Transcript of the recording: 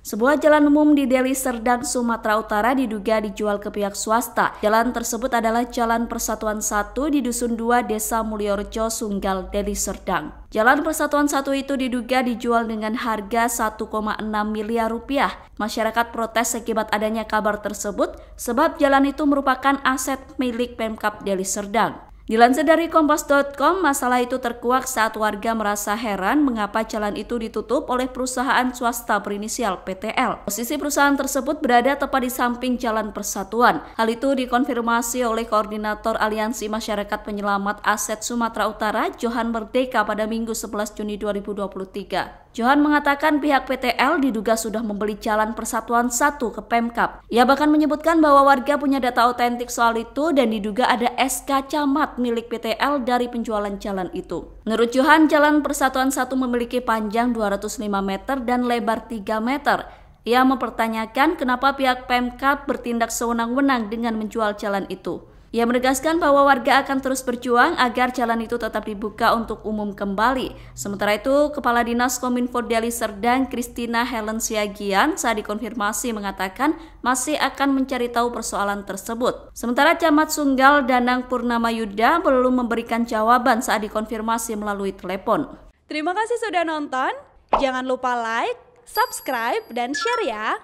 Sebuah jalan umum di Deli Serdang, Sumatera Utara diduga dijual ke pihak swasta. Jalan tersebut adalah Jalan Persatuan 1 di Dusun 2 Desa Mulyorejo, Sunggal, Deli Serdang. Jalan Persatuan 1 itu diduga dijual dengan harga 1,6 miliar rupiah. Masyarakat protes akibat adanya kabar tersebut sebab jalan itu merupakan aset milik Pemkap Deli Serdang. Dilansir dari kompas.com, masalah itu terkuak saat warga merasa heran mengapa jalan itu ditutup oleh perusahaan swasta berinisial PTL. Posisi perusahaan tersebut berada tepat di samping Jalan Persatuan. Hal itu dikonfirmasi oleh Koordinator Aliansi Masyarakat Penyelamat Aset Sumatera Utara, Johan Merdeka pada Minggu 11 Juni 2023. Johan mengatakan pihak PTL diduga sudah membeli Jalan Persatuan 1 ke Pemkap. Ia bahkan menyebutkan bahwa warga punya data otentik soal itu dan diduga ada SK Camat milik PTL dari penjualan jalan itu. Menurut Johan, Jalan Persatuan Satu memiliki panjang 205 meter dan lebar 3 meter. Ia mempertanyakan kenapa pihak Pemkap bertindak sewenang-wenang dengan menjual jalan itu. Ia menegaskan bahwa warga akan terus berjuang agar jalan itu tetap dibuka untuk umum kembali. Sementara itu, Kepala Dinas Kominfo Deli Serdang Kristina Helen Siagian saat dikonfirmasi mengatakan masih akan mencari tahu persoalan tersebut. Sementara Camat Sunggal Danang Purnama Yuda belum memberikan jawaban saat dikonfirmasi melalui telepon. Terima kasih sudah nonton. Jangan lupa like, subscribe, dan share ya.